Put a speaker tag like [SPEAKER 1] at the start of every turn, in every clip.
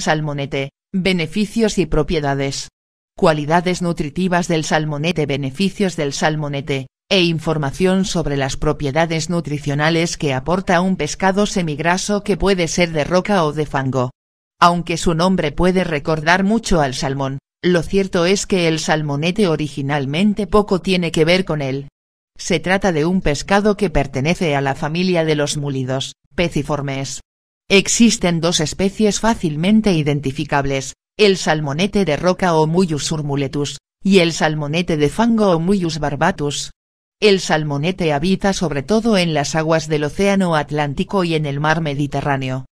[SPEAKER 1] Salmonete, beneficios y propiedades. Cualidades nutritivas del salmonete Beneficios del salmonete, e información sobre las propiedades nutricionales que aporta un pescado semigraso que puede ser de roca o de fango. Aunque su nombre puede recordar mucho al salmón, lo cierto es que el salmonete originalmente poco tiene que ver con él. Se trata de un pescado que pertenece a la familia de los mulidos, peciformes, Existen dos especies fácilmente identificables, el salmonete de roca o Mullus urmuletus, y el salmonete de fango o muyus barbatus. El salmonete habita sobre todo en las aguas del Océano Atlántico y en el mar Mediterráneo.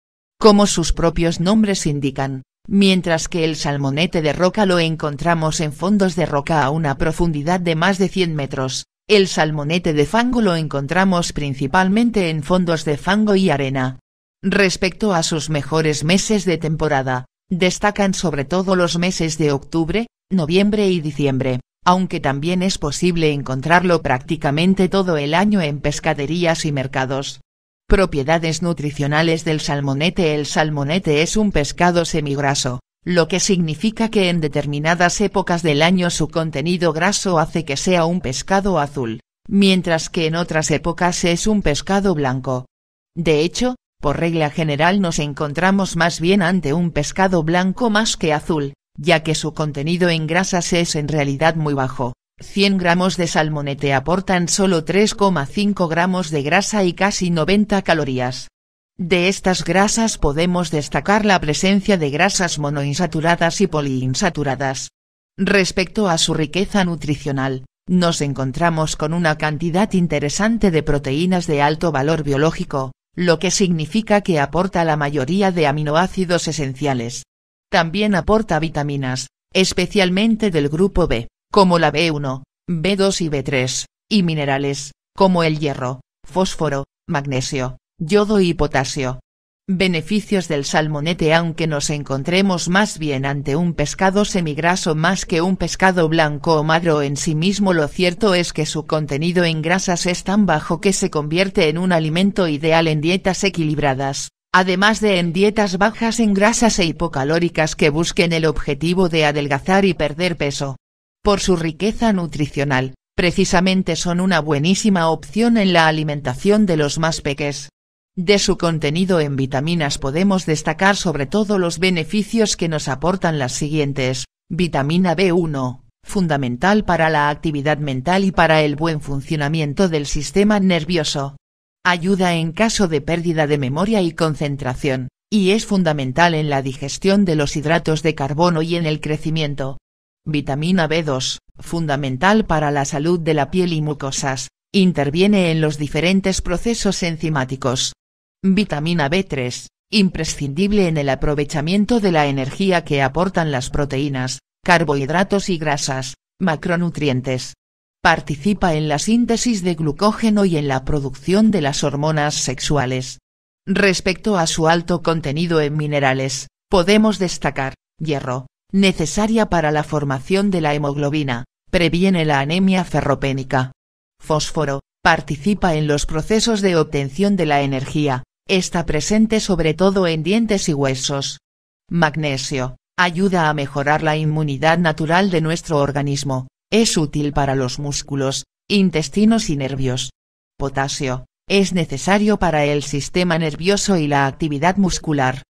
[SPEAKER 1] Como sus propios nombres indican, mientras que el salmonete de roca lo encontramos en fondos de roca a una profundidad de más de 100 metros, el salmonete de fango lo encontramos principalmente en fondos de fango y arena. Respecto a sus mejores meses de temporada, destacan sobre todo los meses de octubre, noviembre y diciembre, aunque también es posible encontrarlo prácticamente todo el año en pescaderías y mercados. Propiedades nutricionales del salmonete El salmonete es un pescado semigraso, lo que significa que en determinadas épocas del año su contenido graso hace que sea un pescado azul, mientras que en otras épocas es un pescado blanco. De hecho, por regla general nos encontramos más bien ante un pescado blanco más que azul, ya que su contenido en grasas es en realidad muy bajo. 100 gramos de salmonete aportan solo 3,5 gramos de grasa y casi 90 calorías. De estas grasas podemos destacar la presencia de grasas monoinsaturadas y poliinsaturadas. Respecto a su riqueza nutricional, nos encontramos con una cantidad interesante de proteínas de alto valor biológico, lo que significa que aporta la mayoría de aminoácidos esenciales. También aporta vitaminas, especialmente del grupo B, como la B1, B2 y B3, y minerales, como el hierro, fósforo, magnesio, yodo y potasio. Beneficios del salmonete Aunque nos encontremos más bien ante un pescado semigraso más que un pescado blanco o magro en sí mismo lo cierto es que su contenido en grasas es tan bajo que se convierte en un alimento ideal en dietas equilibradas, además de en dietas bajas en grasas e hipocalóricas que busquen el objetivo de adelgazar y perder peso. Por su riqueza nutricional, precisamente son una buenísima opción en la alimentación de los más peques. De su contenido en vitaminas podemos destacar sobre todo los beneficios que nos aportan las siguientes, vitamina B1, fundamental para la actividad mental y para el buen funcionamiento del sistema nervioso. Ayuda en caso de pérdida de memoria y concentración, y es fundamental en la digestión de los hidratos de carbono y en el crecimiento. Vitamina B2, fundamental para la salud de la piel y mucosas, interviene en los diferentes procesos enzimáticos, Vitamina B3, imprescindible en el aprovechamiento de la energía que aportan las proteínas, carbohidratos y grasas, macronutrientes. Participa en la síntesis de glucógeno y en la producción de las hormonas sexuales. Respecto a su alto contenido en minerales, podemos destacar, hierro, necesaria para la formación de la hemoglobina, previene la anemia ferropénica. Fósforo, participa en los procesos de obtención de la energía, Está presente sobre todo en dientes y huesos. Magnesio, ayuda a mejorar la inmunidad natural de nuestro organismo, es útil para los músculos, intestinos y nervios. Potasio, es necesario para el sistema nervioso y la actividad muscular.